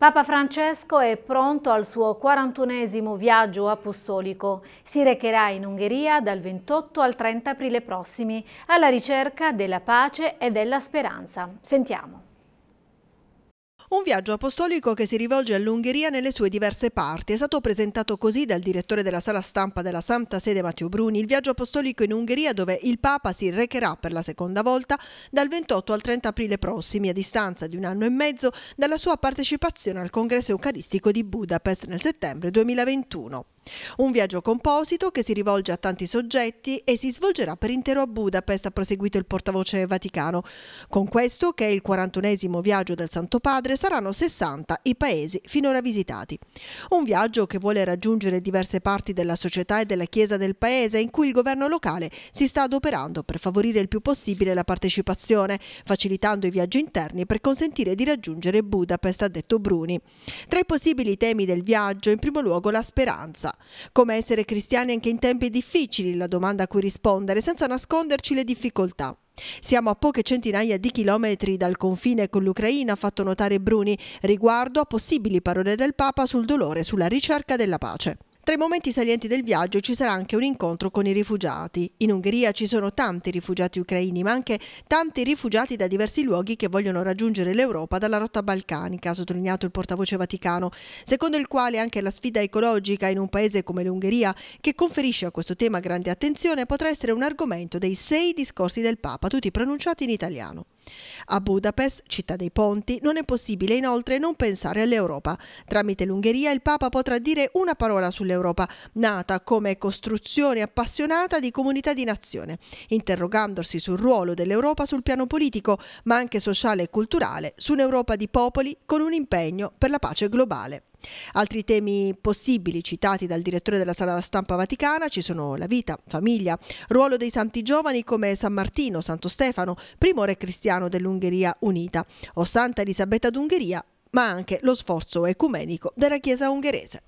Papa Francesco è pronto al suo 41esimo viaggio apostolico. Si recherà in Ungheria dal 28 al 30 aprile prossimi alla ricerca della pace e della speranza. Sentiamo. Un viaggio apostolico che si rivolge all'Ungheria nelle sue diverse parti. È stato presentato così dal direttore della sala stampa della Santa Sede Matteo Bruni, il viaggio apostolico in Ungheria dove il Papa si recherà per la seconda volta dal 28 al 30 aprile prossimi, a distanza di un anno e mezzo dalla sua partecipazione al congresso eucaristico di Budapest nel settembre 2021. Un viaggio composito che si rivolge a tanti soggetti e si svolgerà per intero a Budapest, ha proseguito il portavoce Vaticano. Con questo, che è il 41 viaggio del Santo Padre, saranno 60 i paesi finora visitati. Un viaggio che vuole raggiungere diverse parti della società e della Chiesa del paese in cui il governo locale si sta adoperando per favorire il più possibile la partecipazione, facilitando i viaggi interni per consentire di raggiungere Budapest, ha detto Bruni. Tra i possibili temi del viaggio, in primo luogo la speranza. Come essere cristiani anche in tempi difficili, la domanda a cui rispondere, senza nasconderci le difficoltà. Siamo a poche centinaia di chilometri dal confine con l'Ucraina, ha fatto notare Bruni, riguardo a possibili parole del Papa sul dolore e sulla ricerca della pace. Tra i momenti salienti del viaggio ci sarà anche un incontro con i rifugiati. In Ungheria ci sono tanti rifugiati ucraini, ma anche tanti rifugiati da diversi luoghi che vogliono raggiungere l'Europa dalla rotta balcanica, ha sottolineato il portavoce Vaticano, secondo il quale anche la sfida ecologica in un paese come l'Ungheria, che conferisce a questo tema grande attenzione, potrà essere un argomento dei sei discorsi del Papa, tutti pronunciati in italiano. A Budapest, città dei ponti, non è possibile inoltre non pensare all'Europa. Tramite l'Ungheria il Papa potrà dire una parola sull'Europa, nata come costruzione appassionata di comunità di nazione, interrogandosi sul ruolo dell'Europa sul piano politico, ma anche sociale e culturale, su un'Europa di popoli con un impegno per la pace globale. Altri temi possibili citati dal direttore della sala stampa vaticana ci sono la vita, famiglia, ruolo dei santi giovani come San Martino, Santo Stefano, primo re cristiano dell'Ungheria Unita o Santa Elisabetta d'Ungheria, ma anche lo sforzo ecumenico della Chiesa ungherese.